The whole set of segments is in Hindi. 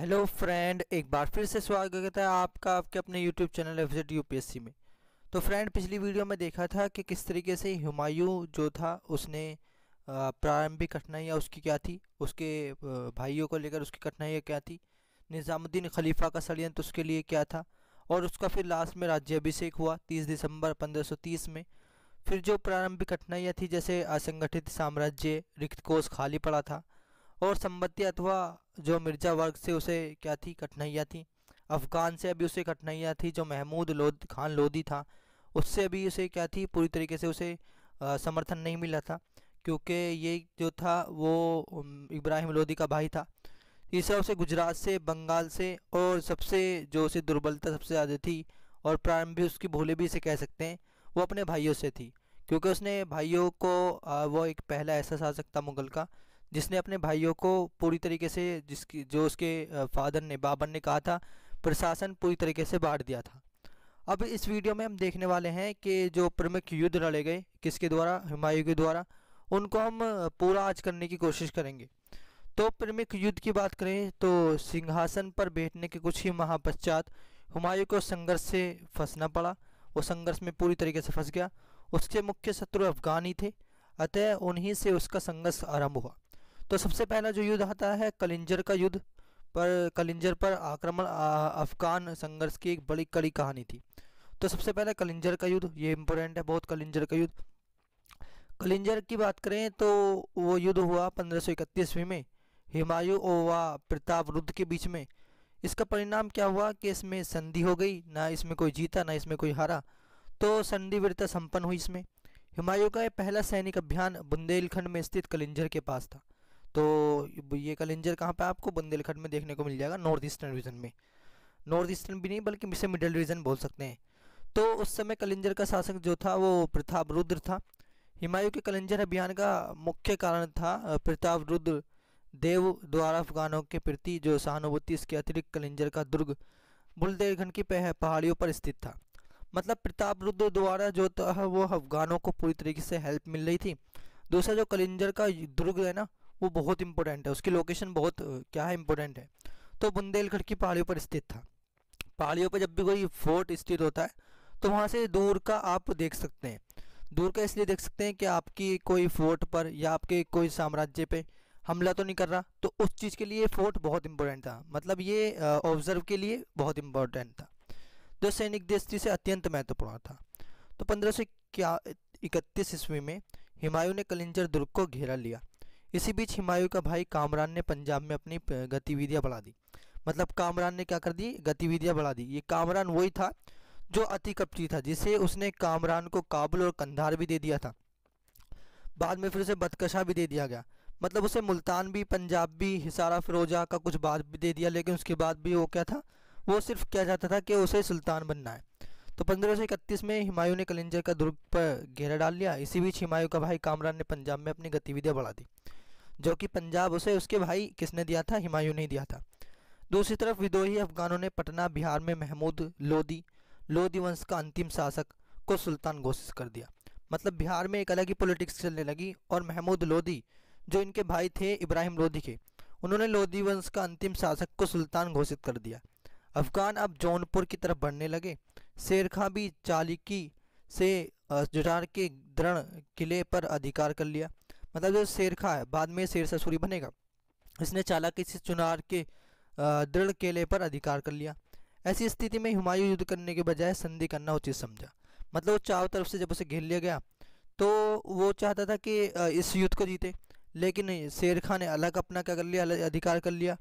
हेलो फ्रेंड एक बार फिर से स्वागत है आपका आपके अपने यूट्यूब चैनल जेड यूपीएससी में तो फ्रेंड पिछली वीडियो में देखा था कि किस तरीके से हुमायूं जो था उसने प्रारंभिक कठिनाइयाँ उसकी क्या थी उसके भाइयों को लेकर उसकी कठिनाइयाँ क्या थी निज़ामुद्दीन खलीफा का षडयंत्र उसके लिए क्या था और उसका फिर लास्ट में राज्याभिषेक हुआ तीस दिसंबर पंद्रह में फिर जो प्रारंभिक कठिनाइयाँ थी जैसे असंगठित साम्राज्य रिक्त कोष खाली पड़ा था और संबत्ति अथवा जो मिर्ज़ा वर्ग से उसे क्या थी कठिनाइयाँ थी अफ़गान से अभी उसे कठिनाइयाँ थी जो महमूद लोद खान लोधी था उससे अभी उसे क्या थी पूरी तरीके से उसे आ, समर्थन नहीं मिला था क्योंकि ये जो था वो इब्राहिम लोधी का भाई था तीसरा उसे गुजरात से बंगाल से और सबसे जो उसे दुर्बलता सबसे ज़्यादा थी और प्रारंभिक उसकी भोले भी इसे कह सकते हैं वो अपने भाइयों से थी क्योंकि उसने भाइयों को वो एक पहला ऐसा शासक था मुग़ल का जिसने अपने भाइयों को पूरी तरीके से जिसकी जो उसके फादर ने बाबर ने कहा था प्रशासन पूरी तरीके से बांट दिया था अब इस वीडियो में हम देखने वाले हैं कि जो प्रमुख युद्ध लड़े गए किसके द्वारा हुमायूं के द्वारा उनको हम पूरा आज करने की कोशिश करेंगे तो प्रमुख युद्ध की बात करें तो सिंहासन पर बैठने के कुछ ही माह पश्चात हुमायूं को संघर्ष से फंसना पड़ा वो संघर्ष में पूरी तरीके से फंस गया उसके मुख्य शत्रु अफगान ही थे अतः उन्हीं से उसका संघर्ष आरंभ हुआ तो सबसे पहला जो युद्ध आता है कलिंजर का युद्ध पर कलिंजर पर आक्रमण अफगान संघर्ष की एक बड़ी कड़ी कहानी थी तो सबसे पहले कलिंजर का युद्ध ये इम्पोर्टेंट है बहुत कलिंजर का युद्ध कलिंजर की बात करें तो वो युद्ध हुआ पंद्रह सौ में हिमायू व प्रताप रुद्ध के बीच में इसका परिणाम क्या हुआ कि इसमें संधि हो गई ना इसमें कोई जीता ना इसमें कोई हारा तो संधि वीरता संपन्न हुई इसमें हिमायू का यह पहला सैनिक अभियान बुंदेलखंड में स्थित कलिंजर के पास था तो ये कलेंजर कहाँ पे आपको बुंदेलखंड में देखने को मिल जाएगा नॉर्थ ईस्टर्न रीजन में नॉर्थ ईस्टर्न भी नहीं बल्कि इसे मिडिल रीजन बोल सकते हैं तो उस समय कलेंजर का शासक जो था वो प्रताप रुद्र था हिमायू के कलेंजर अभियान का मुख्य कारण था प्रताप रुद्र देव द्वारा अफगानों के प्रति जो सहानुभूति इसके अतिरिक्त कलेंजर का दुर्ग बुलदेलखंड की पहाड़ियों पर स्थित था मतलब प्रताप रुद्र द्वारा जो था वो अफगानों को पूरी तरीके से हेल्प मिल रही थी दूसरा जो कलेंजर का दुर्ग है ना वो बहुत इंपॉर्टेंट है उसकी लोकेशन बहुत क्या है इंपॉर्टेंट है तो बुंदेलखंड की पहाड़ियों पर स्थित था पहाड़ियों पर जब भी कोई फोर्ट स्थित होता है तो वहाँ से दूर का आप देख सकते हैं दूर का इसलिए देख सकते हैं कि आपकी कोई फोर्ट पर या आपके कोई साम्राज्य पे हमला तो नहीं कर रहा तो उस चीज़ के लिए फोर्ट बहुत इंपॉर्टेंट था मतलब ये ऑब्जर्व के लिए बहुत इंपॉर्टेंट था जो सैनिक दृष्टि से अत्यंत महत्वपूर्ण था तो पंद्रह सौ इकतीस ईस्वी में हिमायू ने कलिंजर दुर्ग को घेरा लिया इसी बीच हुमायूं का भाई कामरान ने पंजाब में अपनी गतिविधियां बढ़ा दी मतलब कामरान ने क्या कर दी गतिविधियां बढ़ा दी ये कामरान वही था जो अति कपटी था जिसे उसने कामरान को काबुल और कंधार भी दे दिया था बाद में फिर उसे बदकशा भी दे दिया गया मतलब उसे मुल्तान भी पंजाब भी हिसारा फिरोजा का कुछ बात भी दे दिया लेकिन उसके बाद भी वो क्या था वो सिर्फ क्या चाहता था कि उसे सुल्तान बनना है तो पंद्रह में हिमायू ने कलिंजर का दुर्ग पर घेरा डाल लिया इसी बीच हिमायू का भाई कामरान ने पंजाब में अपनी गतिविधियां बढ़ा दी जो कि पंजाब उसे उसके भाई किसने दिया था हिमायू ने दिया था दूसरी तरफ विद्रोही अफगानों ने पटना बिहार में महमूद लोदी लोदी वंश का अंतिम शासक को सुल्तान घोषित कर दिया मतलब बिहार में एक अलग ही पॉलिटिक्स चलने लगी और महमूद लोदी जो इनके भाई थे इब्राहिम लोदी के उन्होंने लोदी वंश का अंतिम शासक को सुल्तान घोषित कर दिया अफगान अब जौनपुर की तरफ बढ़ने लगे शेरखा भी चालिकी से जुटार के दृढ़ किले पर अधिकार कर लिया मतलब जो शेरखा है बाद में शेर ससुरी बनेगा इसने चालाकी से चुनार के दृढ़ केले पर अधिकार कर लिया ऐसी स्थिति में हुमायूं युद्ध करने के बजाय संधि करना उचित समझा मतलब चारों तरफ से जब उसे घेर लिया गया तो वो चाहता था कि इस युद्ध को जीते लेकिन शेर खान ने अलग अपना क्या कर लिया अधिकार कर लिया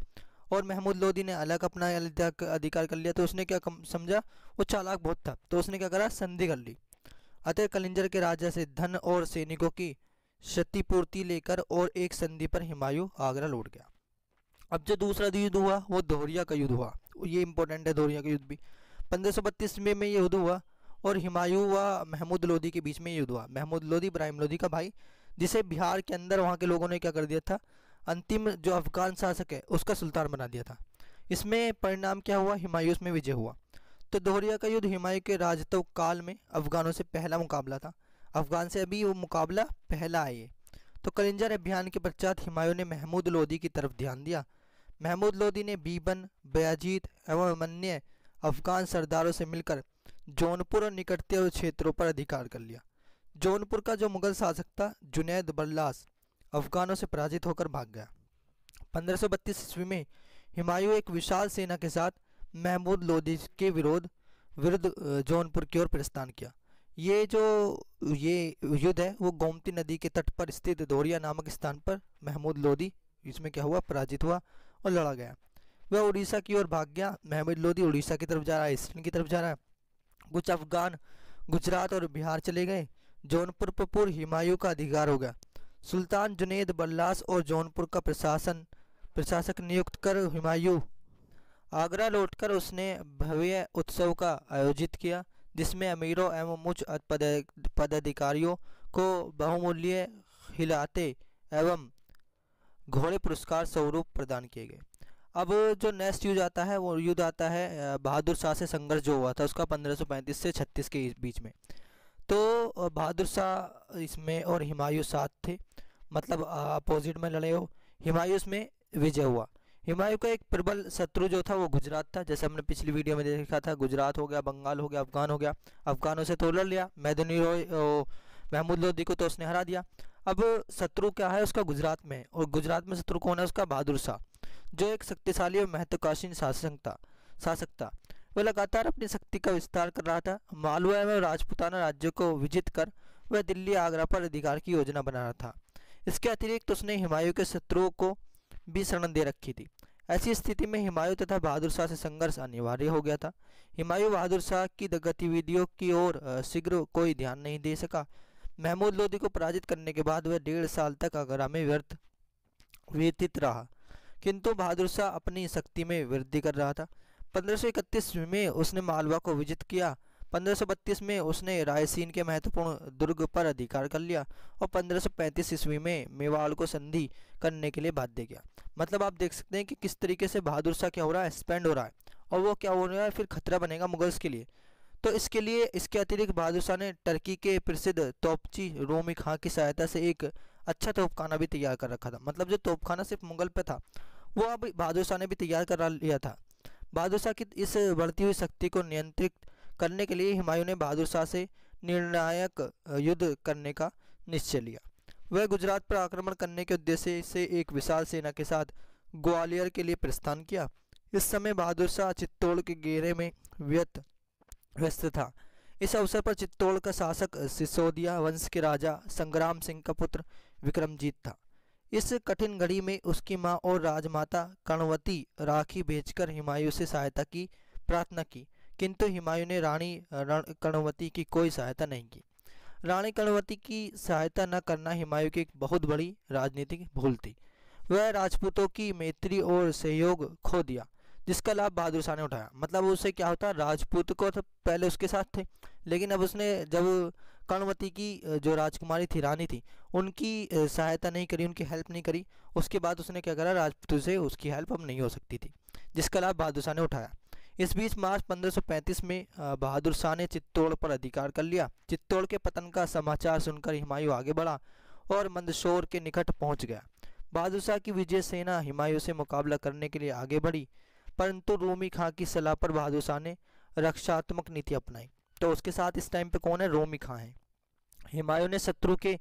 और महमूद लोधी ने अलग अपना अधिकार कर लिया तो उसने क्या समझा वो चालाक बहुत था तो उसने क्या करा संधि कर ली अतः कलिंजर के राजा से धन और सैनिकों की क्षतिपूर्ति लेकर और एक संधि पर हिमायू आगरा लौट गया अब जो दूसरा युद्ध हुआ वो दोहरिया का युद्ध हुआ ये इंपॉर्टेंट है दोहरिया का युद्ध भी पंद्रह में, में युद्ध हुआ और हिमायू व महमूद लोधी के बीच में युद्ध हुआ महमूद लोधी इब्राहिम लोधी का भाई जिसे बिहार के अंदर वहाँ के लोगों ने क्या कर दिया था अंतिम जो अफगान शासक है उसका सुल्तान बना दिया था इसमें परिणाम क्या हुआ हिमायू में विजय हुआ तो दोहरिया का युद्ध हिमायू के राजतव काल में अफगानों से पहला मुकाबला था अफ़गान से अभी वो मुकाबला पहला आए तो कलिंजर अभियान के पश्चात हिमायू ने महमूद लोधी की तरफ ध्यान दिया महमूद लोधी ने बीबन बयाजीत एवं अमन्य अफ़गान सरदारों से मिलकर जौनपुर और निकटते हुए क्षेत्रों पर अधिकार कर लिया जौनपुर का जो मुग़ल शासक था जुनेद बल्लास अफ़गानों से पराजित होकर भाग गया 1532 ईस्वी में हिमायू एक विशाल सेना के साथ महमूद लोधी के विरोध विरुद्ध जौनपुर की ओर प्रस्थान किया ये जो ये युद्ध है वो गोमती नदी के तट पर स्थित धोरिया नामक स्थान पर महमूद लोधी इसमें क्या हुआ पराजित हुआ और लड़ा गया वह उड़ीसा की ओर भाग गया महमूद लोधी उड़ीसा की तरफ जा रहा है ईस्टर्न की तरफ जा रहा है कुछ अफगान गुजरात और बिहार चले गए जौनपुर पर पूर्व हिमायू का अधिकार हो गया सुल्तान जुनेद बल्लास और जौनपुर का प्रशासन प्रशासक नियुक्त कर हुमायूं आगरा लौटकर उसने भव्य उत्सव का आयोजित किया जिसमें अमीरों एवं उच्च पदाधिकारियों को बहुमूल्य हिलाते एवं घोड़े पुरस्कार स्वरूप प्रदान किए गए अब जो नेक्स्ट युद्ध आता है वो युद्ध आता है बहादुर शाह से संघर्ष जो हुआ था उसका 1535 से 36 के बीच में तो बहादुर शाह इसमें और हिमायूं साथ थे मतलब अपोजिट में लड़े हो हिमायूं में विजय हुआ हिमायू का एक प्रबल शत्रु जो था वो गुजरात था जैसे हमने पिछली वीडियो में देखा था गुजरात हो गया बंगाल हो गया अफगान हो गया अफगानों से तो लड़ लिया मैदनी महमूद लोधी को तो उसने हरा दिया अब शत्रु क्या है उसका गुजरात में और गुजरात में शत्रु कौन है उसका बहादुर शाह जो एक शक्तिशाली और महत्वकाशीन शासक था शासक था वह लगातार अपनी शक्ति का विस्तार कर रहा था मालवा में राजपुताना राज्यों को विजित कर वह दिल्ली आगरा पर अधिकार की योजना बना रहा था इसके अतिरिक्त उसने हिमायू के शत्रुओं को भी शरण दे रखी थी ऐसी स्थिति में हिमायु तथा बहादुर शाह से संघर्ष अनिवार्य हो गया था हिमायु बहादुर शाह की गतिविधियों की ओर शीघ्र कोई ध्यान नहीं दे सका महमूद लोधी को पराजित करने के बाद वह डेढ़ साल तक आगरा में व्यर्थ व्यतीत रहा किंतु बहादुर शाह अपनी शक्ति में वृद्धि कर रहा था पंद्रह में उसने मालवा को विजित किया 1532 में उसने रायसीन के महत्वपूर्ण दुर्ग पर अधिकार कर लिया और 1535 ईस्वी में मेवाड़ को संधि करने के लिए बाध्य किया मतलब आप देख सकते हैं कि किस तरीके से बहादुर शाह क्या हो रहा है एक्सपेंड हो रहा है और वो क्या हो रहा है फिर खतरा बनेगा मुगल्स के लिए तो इसके लिए इसके अतिरिक्त बहादुर शाह ने टर्की के प्रसिद्ध तोपची रोमी खां की सहायता से एक अच्छा तोपखाना भी तैयार कर रखा था मतलब जो तोपखाना सिर्फ मुगल पे था वो अब बहादुर शाह ने भी तैयार करा लिया था बहादुर शाह की इस बढ़ती हुई शक्ति को नियंत्रित करने के लिए हुमायूं ने बहादुर शाह से निर्णायक युद्ध करने का निश्चय लिया वह गुजरात पर आक्रमण करने के उद्देश्य से एक विशाल सेना के साथ ग्वालियर के लिए प्रस्थान किया इस समय बहादुर शाह चित्तौड़ के घेरे में व्यत व्यस्त था इस अवसर पर चित्तौड़ का शासक सिसोदिया वंश के राजा संग्राम सिंह का पुत्र विक्रमजीत था इस कठिन घड़ी में उसकी मां और राजमाता कर्णवती राखी भेजकर हिमायू से सहायता की प्रार्थना की किंतु हिमायूं ने रानी रण कर्णवती की कोई सहायता नहीं की रानी कर्णवती की सहायता न करना हिमायूं की एक बहुत बड़ी राजनीतिक भूल थी वह राजपूतों की मैत्री और सहयोग खो दिया जिसका लाभ बहादुर शाह ने उठाया मतलब उसे क्या होता राजपूत को तो पहले उसके साथ थे लेकिन अब उसने जब कर्णवती की जो राजकुमारी थी रानी थी उनकी सहायता नहीं करी उनकी हेल्प नहीं करी उसके बाद उसने क्या करा राजपूत से उसकी हेल्प अब नहीं हो सकती थी जिसका लाभ बहादुर शाह ने उठाया इस बीच मार्च 1535 में बहादुर शाह ने चित्तौड़ पर अधिकार कर लिया चित्तौड़ के पतन का समाचार सुनकर हिमायू आगे बढ़ा और मंदसौर के निकट पहुंच गया बहादुर शाह की विजय सेना हिमायू से मुकाबला करने के लिए आगे बढ़ी परंतु रोमी खां की सलाह पर बहादुर शाह ने रक्षात्मक नीति अपनाई तो उसके साथ इस टाइम पे कौन है रोमी खां है हिमायू ने शत्रु के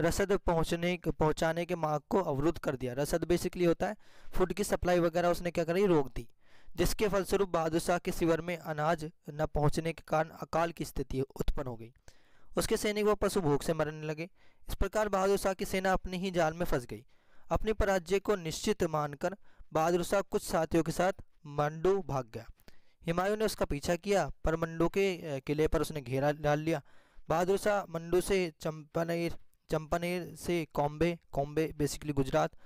रसद पहुंचने पहुंचाने के मार्ग को अवरुद्ध कर दिया रसद बेसिकली होता है फूड की सप्लाई वगैरह उसने क्या करी रोक दी जिसके फलस्वरूप बहादुर शाह के शिविर में अनाज न पहुंचने के कारण अकाल की स्थिति उत्पन्न हो गई उसके सैनिक व पशु भूख से मरने लगे इस प्रकार बहादुर शाह की सेना अपने ही जाल में फंस गई अपने पराजय को निश्चित मानकर बहादुर शाह कुछ साथियों के साथ मंडू भाग गया हिमायू ने उसका पीछा किया पर मंडू के किले पर उसने घेरा डाल लिया बहादुर शाह मंडू से चंपनेर चंपनेर से कॉम्बे कॉम्बे बेसिकली गुजरात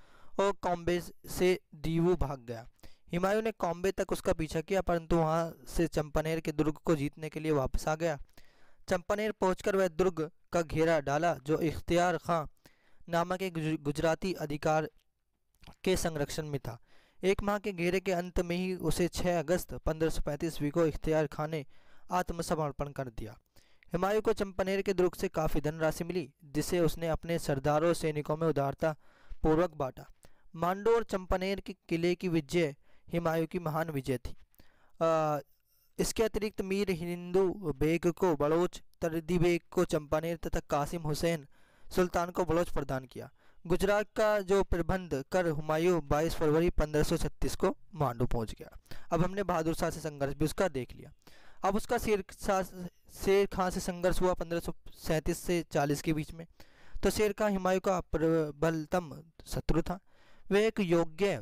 और कॉम्बे से दीवू भाग गया हिमायू ने कॉम्बे तक उसका पीछा किया परंतु वहां से चंपानेर के दुर्ग को जीतने के लिए वापस आ गया चंपानेर पहुंचकर वह दुर्ग का घेरा डाला जो इख्तियार खां नामक एक गुजराती अधिकार के संरक्षण में था एक माह के घेरे के अंत में ही उसे 6 अगस्त पंद्रह सौ को इख्तियार खां ने आत्मसमर्पण कर दिया हिमायू को चंपानेर के दुर्ग से काफ़ी धनराशि मिली जिसे उसने अपने सरदारों सैनिकों में उदारता पूर्वक बांटा मांडो और चंपानेर के किले की विजय हिमायू की महान विजय थी आ, इसके अतिरिक्त मीर हिंदू बेग को बलोच तरदी बेग को चंपानेर तथा कासिम हुसैन सुल्तान को बलोच प्रदान किया गुजरात का जो प्रबंध कर हुमायूं 22 फरवरी 1536 को मांडू पहुंच गया अब हमने बहादुर शाह से संघर्ष भी उसका देख लिया अब उसका शेर शाह शेर खां से संघर्ष हुआ 1537 से 40 के बीच में तो शेर खां हुमायूं का प्रबलतम शत्रु था वह एक योग्य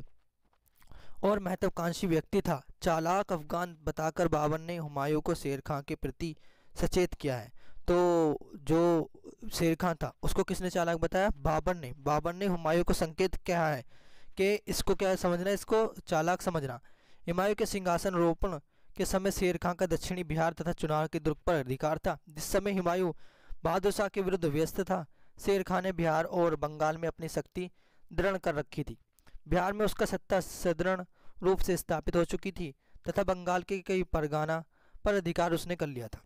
और महत्वाकांक्षी व्यक्ति था चालाक अफगान बताकर बाबर ने हुमायूं को शेर खां के प्रति सचेत किया है तो जो शेर खां था उसको किसने चालाक बताया बाबर ने बाबर ने हुमायूं को संकेत किया है कि इसको क्या समझना इसको चालाक समझना हुमायूं के सिंहासन रोपण के समय शेर खां का दक्षिणी बिहार तथा चुनाव के दुर्ग पर अधिकार था जिस समय हुमायूं बहादुर शाह के विरुद्ध व्यस्त था शेर खां ने बिहार और बंगाल में अपनी शक्ति दृढ़ कर रखी थी बिहार में उसका सत्ता सदृढ़ रूप से स्थापित हो चुकी थी तथा बंगाल के कई परगाना पर अधिकार उसने कर लिया था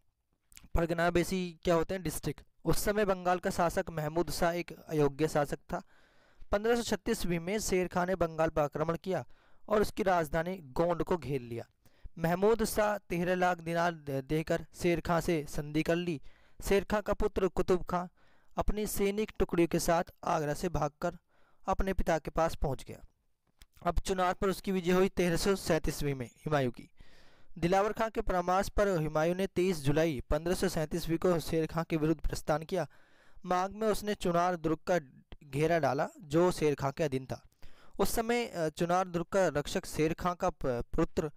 परगना बेसी क्या होते हैं डिस्ट्रिक्ट उस समय बंगाल का शासक महमूद शाह एक अयोग्य शासक था पंद्रह सौ में शेर खान ने बंगाल पर आक्रमण किया और उसकी राजधानी गोंड को घेर लिया महमूद शाह तेरह लाख दिनार देकर शेर खां से संधि कर ली शेर खां का पुत्र कुतुब खां अपनी सैनिक टुकड़ियों के साथ आगरा से भागकर अपने पिता के पास पहुंच गया अब चुनार पर उसकी विजय हुई तेरह सौ में हुमायूं की दिलावर खां के परामर्श पर हुमायूं ने 23 जुलाई पंद्रह सौ को शेर खां के विरुद्ध प्रस्थान किया माघ में उसने चुनार दुर्ग का घेरा डाला जो शेर खां के अधीन था उस समय चुनार दुर्ग का रक्षक शेर खां का पुत्र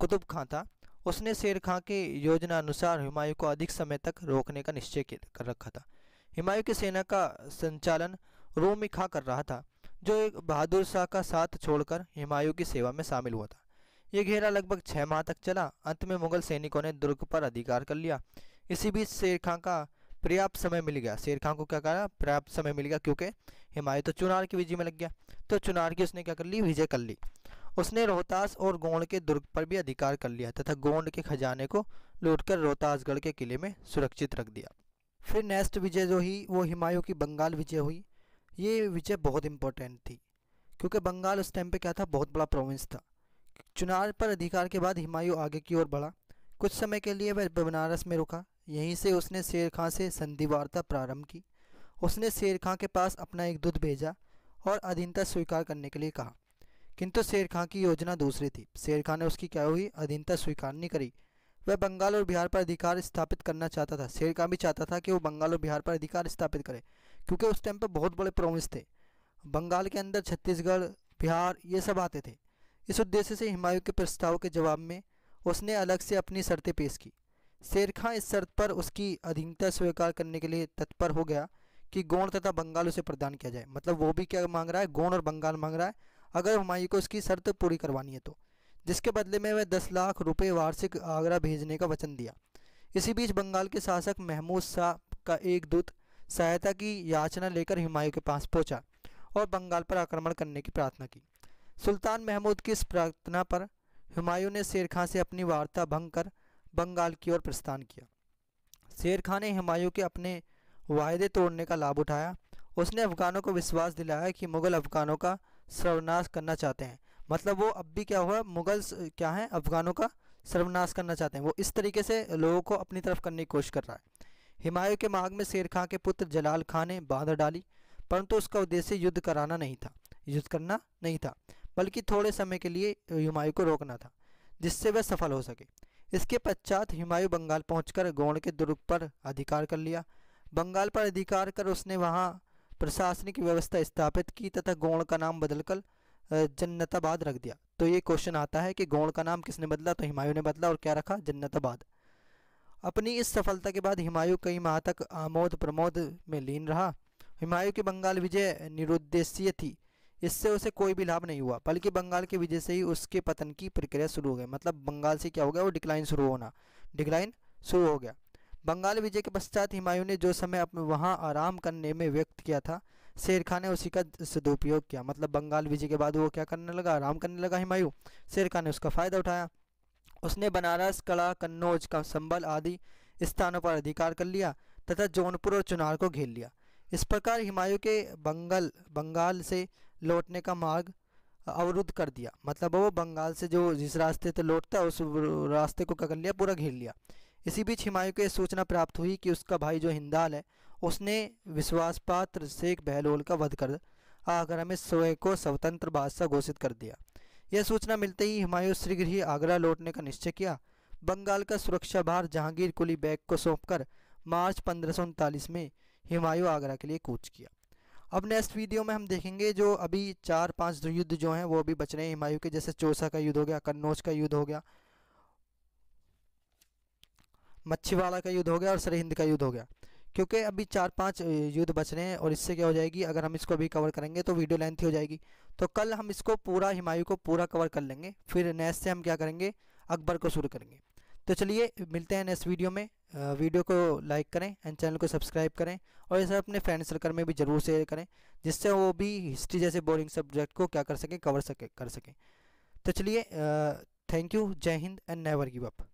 कुतुब खां था उसने शेर खां के योजना अनुसार हुमायूं को अधिक समय तक रोकने का निश्चय कर रखा था हुमायूं की सेना का संचालन रोमी खां कर रहा था जो एक बहादुर शाह का साथ छोड़कर हुमायूं की सेवा में शामिल हुआ था ये घेरा लगभग छः माह तक चला अंत में मुगल सैनिकों ने दुर्ग पर अधिकार कर लिया इसी बीच शेर खां का पर्याप्त समय मिल गया शेर खां को क्या कहा पर्याप्त समय मिल गया क्योंकि हिमायू तो चुनार की विजय में लग गया तो चुनार की उसने क्या कर ली विजय कर ली उसने रोहतास और गोंड के दुर्ग पर भी अधिकार कर लिया तथा गोंड के खजाने को लूटकर रोहतासगढ़ के किले में सुरक्षित रख दिया फिर नेक्स्ट विजय जो हुई वो हिमायू की बंगाल विजय हुई ये विजय बहुत इंपॉर्टेंट थी क्योंकि बंगाल उस टाइम पे क्या था बहुत बड़ा प्रोविंस था चुनार पर अधिकार के बाद हुमायूं आगे की ओर बढ़ा कुछ समय के लिए वह बनारस में रुका यहीं से उसने शेर खां से संधि वार्ता प्रारंभ की उसने शेर खां के पास अपना एक दूध भेजा और अधीनता स्वीकार करने के लिए कहा किंतु शेर खां की योजना दूसरी थी शेर खां ने उसकी क्या हुई अधीनता स्वीकार नहीं करी वह बंगाल और बिहार पर अधिकार स्थापित करना चाहता था शेर खां भी चाहता था कि वो बंगाल और बिहार पर अधिकार स्थापित करे क्योंकि उस टाइम पर बहुत बड़े प्रोविंस थे बंगाल के अंदर छत्तीसगढ़ बिहार ये सब आते थे इस उद्देश्य से हिमायू के प्रस्ताव के जवाब में उसने अलग से अपनी शर्तें पेश की शेर खां इस शर्त पर उसकी अधीनता स्वीकार करने के लिए तत्पर हो गया कि गौण तथा बंगाल उसे प्रदान किया जाए मतलब वो भी क्या मांग रहा है गौण और बंगाल मांग रहा है अगर हुमायूं को उसकी शर्त पूरी करवानी है तो जिसके बदले में वह दस लाख रुपये वार्षिक आगरा भेजने का वचन दिया इसी बीच बंगाल के शासक महमूद शाह का एक दूत सहायता की याचना लेकर हुमायूं के पास पहुंचा और बंगाल पर आक्रमण करने की प्रार्थना की सुल्तान महमूद की इस प्रार्थना पर हुमायूं ने शेर खां से अपनी वार्ता भंग कर बंगाल की ओर प्रस्थान किया शेर खां ने हुमायूं के अपने वायदे तोड़ने का लाभ उठाया उसने अफगानों को विश्वास दिलाया कि मुग़ल अफगानों का सर्वनाश करना चाहते हैं मतलब वो अब भी क्या हुआ मुग़ल क्या है अफगानों का सर्वनाश करना चाहते हैं वो इस तरीके से लोगों को अपनी तरफ करने की कोशिश कर रहा है हिमायू के मार्ग में शेर खां के पुत्र जलाल खां ने बांध डाली परंतु उसका उद्देश्य युद्ध कराना नहीं था युद्ध करना नहीं था बल्कि थोड़े समय के लिए हिमायू को रोकना था जिससे वह सफल हो सके इसके पश्चात हिमायू बंगाल पहुंचकर गौण के दुर्ग पर अधिकार कर लिया बंगाल पर अधिकार कर उसने वहां प्रशासनिक व्यवस्था स्थापित की तथा गौण का नाम बदलकर जन्नताबाद रख दिया तो ये क्वेश्चन आता है कि गौण का नाम किसने बदला तो हिमायू ने बदला और क्या रखा जन्नताबाद अपनी इस सफलता के बाद हिमायु कई माह तक आमोद प्रमोद में लीन रहा हिमायू की बंगाल विजय निरुद्देश्य थी इससे उसे कोई भी लाभ नहीं हुआ बल्कि बंगाल के विजय से ही उसके पतन की प्रक्रिया शुरू हो गई मतलब बंगाल से क्या हो गया वो डिक्लाइन शुरू होना डिक्लाइन शुरू हो गया बंगाल विजय के पश्चात हिमायु ने जो समय अपने वहाँ आराम करने में व्यक्त किया था शेर खान ने उसी का सदुपयोग किया मतलब बंगाल विजय के बाद वो क्या करने लगा आराम करने लगा हिमायु शेर खान ने उसका फ़ायदा उठाया उसने बनारस कला कन्नौज का संबल आदि स्थानों पर अधिकार कर लिया तथा जौनपुर और चुनार को घेर लिया इस प्रकार हिमायू के बंगल बंगाल से लौटने का मार्ग अवरुद्ध कर दिया मतलब वो बंगाल से जो जिस रास्ते से लौटता उस रास्ते को क्या कर लिया पूरा घेर लिया इसी बीच हिमायू के सूचना प्राप्त हुई कि उसका भाई जो हिंदाल है उसने विश्वास पात्र शेख बहलोल का वध कर आगरा में स्वयं को स्वतंत्र बादशाह घोषित कर दिया यह सूचना मिलते ही हुमायूं शीघ्र आगरा लौटने का निश्चय किया बंगाल का सुरक्षा भार जहांगीर कुली बैग को सौंपकर मार्च पंद्रह में हुमायूं आगरा के लिए कूच किया अब नेक्स्ट वीडियो में हम देखेंगे जो अभी चार पांच युद्ध जो हैं वो अभी बच रहे हैं हिमायू के जैसे चोसा का युद्ध हो गया कन्नौज का युद्ध हो गया मच्छीवाड़ा का युद्ध हो गया और सरहिंद का युद्ध हो गया क्योंकि अभी चार पांच युद्ध बच रहे हैं और इससे क्या हो जाएगी अगर हम इसको अभी कवर करेंगे तो वीडियो लेंथ हो जाएगी तो कल हम इसको पूरा हिमायू को पूरा कवर कर लेंगे फिर नेक्स्ट से हम क्या करेंगे अकबर को शुरू करेंगे तो चलिए मिलते हैं नेक्स्ट वीडियो में वीडियो को लाइक करें एंड चैनल को सब्सक्राइब करें और ये सब अपने फ्रेंड सर्कल में भी ज़रूर शेयर करें जिससे वो भी हिस्ट्री जैसे बोरिंग सब्जेक्ट को क्या कर सकें कवर सके कर सकें तो चलिए थैंक यू जय Hind and never give up